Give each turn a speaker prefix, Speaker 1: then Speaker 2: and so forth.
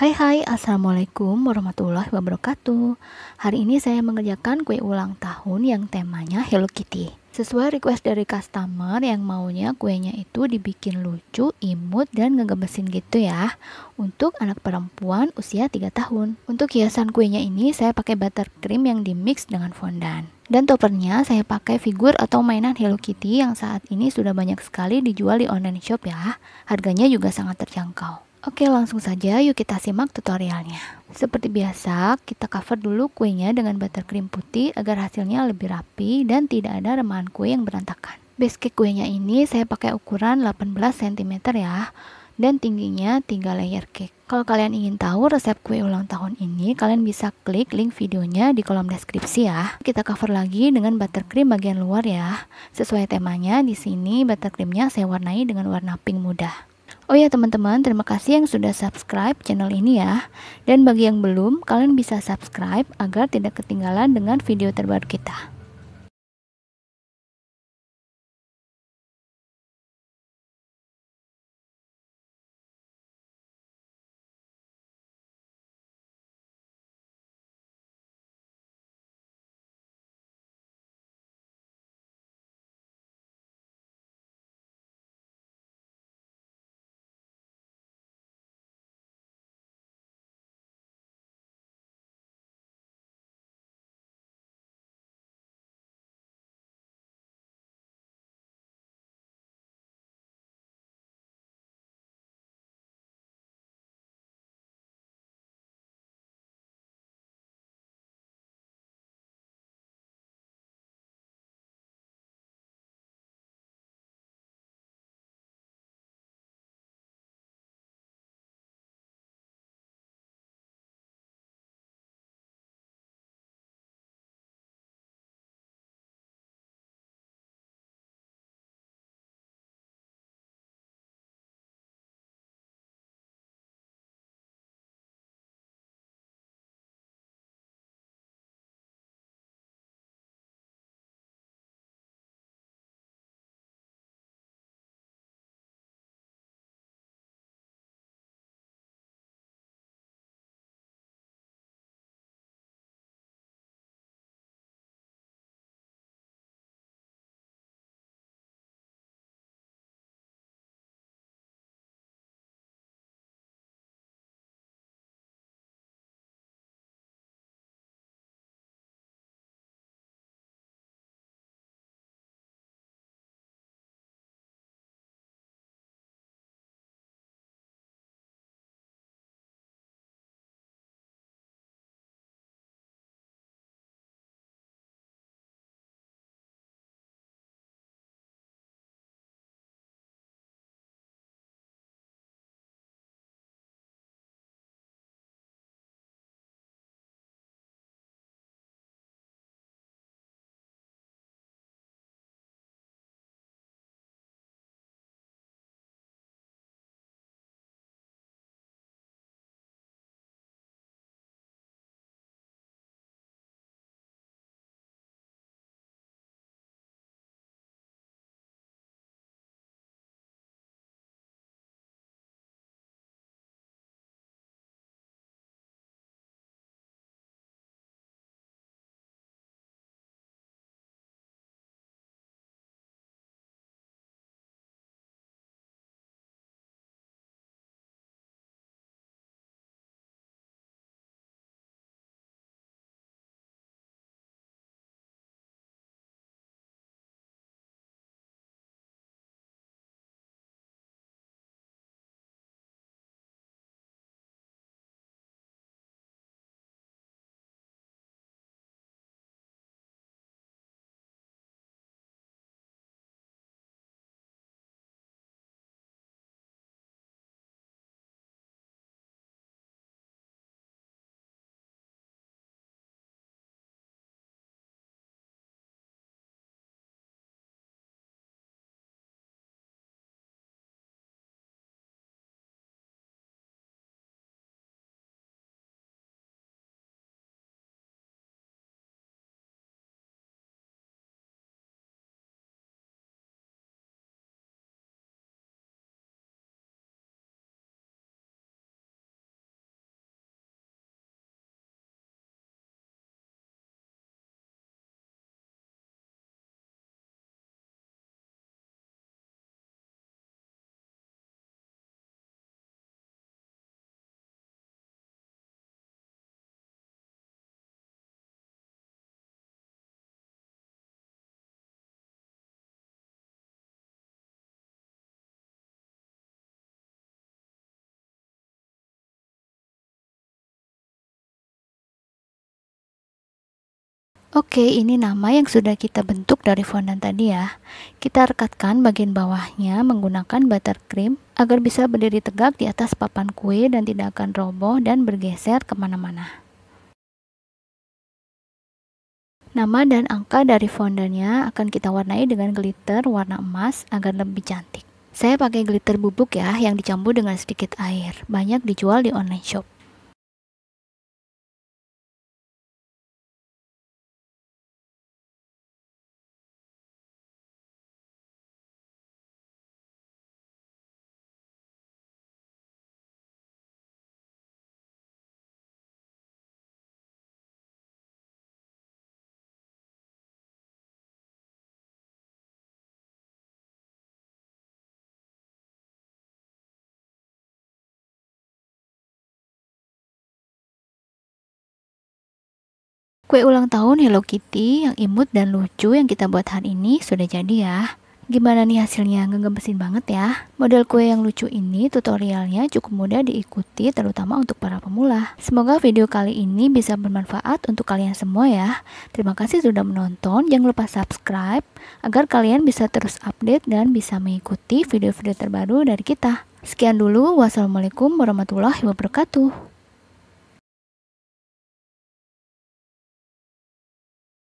Speaker 1: Hai hai, Assalamualaikum warahmatullahi wabarakatuh Hari ini saya mengerjakan kue ulang tahun yang temanya Hello Kitty Sesuai request dari customer yang maunya kuenya itu dibikin lucu, imut, dan ngegemesin gitu ya Untuk anak perempuan usia 3 tahun Untuk hiasan kuenya ini saya pakai buttercream yang dimix dengan fondant dan topernya saya pakai figur atau mainan Hello Kitty yang saat ini sudah banyak sekali dijual di online shop ya Harganya juga sangat terjangkau Oke, langsung saja yuk kita simak tutorialnya. Seperti biasa, kita cover dulu kuenya dengan buttercream putih agar hasilnya lebih rapi dan tidak ada remahan kue yang berantakan. Base cake kuenya ini saya pakai ukuran 18 cm ya dan tingginya 3 layer cake. Kalau kalian ingin tahu resep kue ulang tahun ini, kalian bisa klik link videonya di kolom deskripsi ya. Kita cover lagi dengan buttercream bagian luar ya. Sesuai temanya, di sini buttercreamnya saya warnai dengan warna pink muda. Oh ya teman-teman, terima kasih yang sudah subscribe channel ini ya. Dan bagi yang belum, kalian bisa subscribe agar tidak ketinggalan dengan video
Speaker 2: terbaru kita. Oke, ini
Speaker 1: nama yang sudah kita bentuk dari fondant tadi ya. Kita rekatkan bagian bawahnya menggunakan buttercream agar bisa berdiri tegak di atas papan kue dan tidak akan roboh dan bergeser kemana-mana. Nama dan angka dari fondannya akan kita warnai dengan glitter warna emas agar lebih cantik. Saya pakai glitter bubuk ya yang dicampur dengan sedikit air. Banyak dijual di online shop.
Speaker 2: Kue ulang tahun Hello Kitty
Speaker 1: yang imut dan lucu yang kita buat hari ini sudah jadi ya. Gimana nih hasilnya? Ngegemesin banget ya. Model kue yang lucu ini tutorialnya cukup mudah diikuti terutama untuk para pemula. Semoga video kali ini bisa bermanfaat untuk kalian semua ya. Terima kasih sudah menonton. Jangan lupa subscribe agar kalian bisa terus update dan bisa mengikuti video-video terbaru dari kita. Sekian dulu. Wassalamualaikum warahmatullahi wabarakatuh.